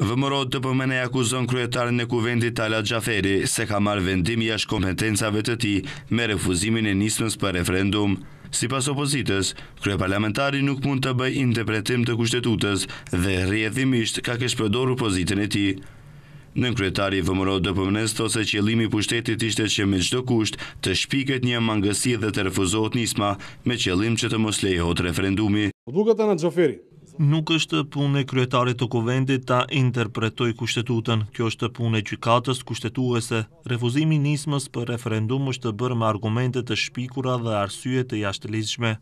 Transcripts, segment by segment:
Vëmërod të pëmene akuzon kryetarën në kuvendit Tala Gjaferi se ka marrë vendim jash kompetencave të ti me refuzimin e nismës për referendum. Si pas opozitës, krye parlamentari nuk mund të bëj interpretim të kushtetutës dhe rrjedhimisht ka keshpërdoru pozitën e ti. Nën kryetari vëmërod të pëmënes të se qëlimi pushtetit ishte që me gjdo kusht të shpiket një mangësi dhe të refuzot nisma me qëllim që të mos lejhot referendumi. Dukat Ana Gjaferi, nuk është punë e kryetarit të kovendit ta interpretoj kushtetutën. Kjo është punë e gjykatës kushtetuese. Refuzimi nismës për referendum është të bërë më argumentet të shpikura dhe arsyet të jashtë lishme.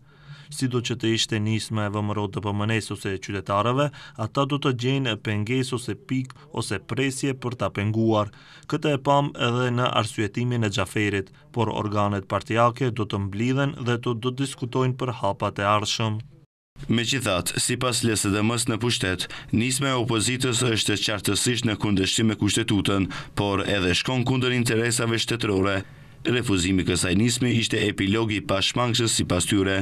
Si do që të ishte nismë e vëmërot të pëmënes ose qytetarëve, ata do të gjenë e penges ose pik ose presje për të penguar. Këtë e pam edhe në arsyetimin e gjaferit, por organet partijake do të mblidhen dhe do të diskutojnë për hapat e arshëm. Me qithat, si pas lesë dhe mësë në pushtet, nisme e opozitës është qartësisht në kundështim me kushtetutën, por edhe shkon kundër interesave shtetërore. Refuzimi kësaj nisme ishte epilogi pashmangës si pas tyre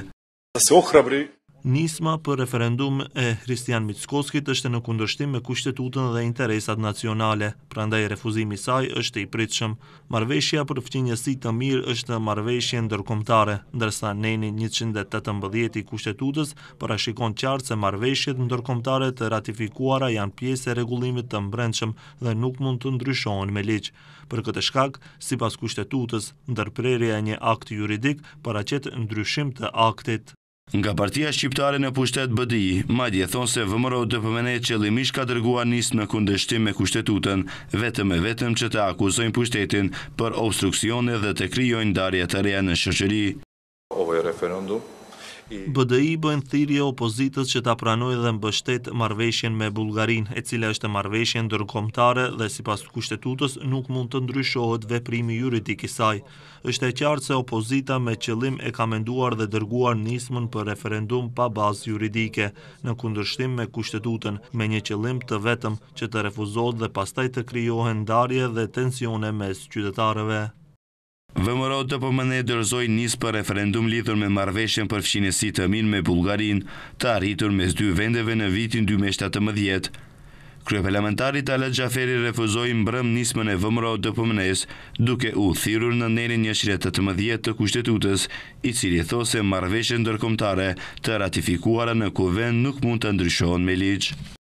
nisma për referendum e Hristian të është në kundërshtim me kushtetutën dhe interesat nacionale, prandaj refuzimi saj është i pritëshëm. Marveshja për fëqinjësi të mirë është marveshje ndërkomtare, ndërsa neni 118 i kushtetutës parashikon qartë se marveshjet ndërkomtare të ratifikuara janë pjesë e regullimit të mbrendshëm dhe nuk mund të ndryshohen me liqë. Për këtë shkak, si pas kushtetutës, ndërprerja e një akt juridik paracet ndryshim të aktit. Nga partia shqiptare në pushtet BDI, Madje thonë se vëmëro të pëmene që limish ka dërgua njës në kundeshtim me kushtetutën, vetëm e vetëm që të akuzojnë pushtetin për obstruksione dhe të kryojnë darje të reja në shëqëri. Ovoj referendum BDI bëjnë thirje opozitës që ta pranoj dhe mbështet marveshjen me Bulgarin, e cila është marveshjen dërkomtare dhe si pas kushtetutës nuk mund të ndryshohet veprimi juridik i saj. është e qartë se opozita me qëllim e ka menduar dhe dërguar nismën për referendum pa bazë juridike, në kundërshtim me kushtetutën, me një qëllim të vetëm që të refuzot dhe pastaj të kryohen darje dhe tensione mes qytetarëve. Vëmëro të pëmëne dërzoj njësë për referendum lidhur me marveshën për fshinesi të minë me Bulgarin të arritur me s'dy vendeve në vitin 2017. Krye parlamentari Talat Gjaferi refuzoj mbrëm njësëmën e vëmëro të pëmënes duke u thirur në nerin një shretët mëdhjet të kushtetutës i cili those marveshen dërkomtare të ratifikuara në kuven nuk mund të ndryshon me ligjë.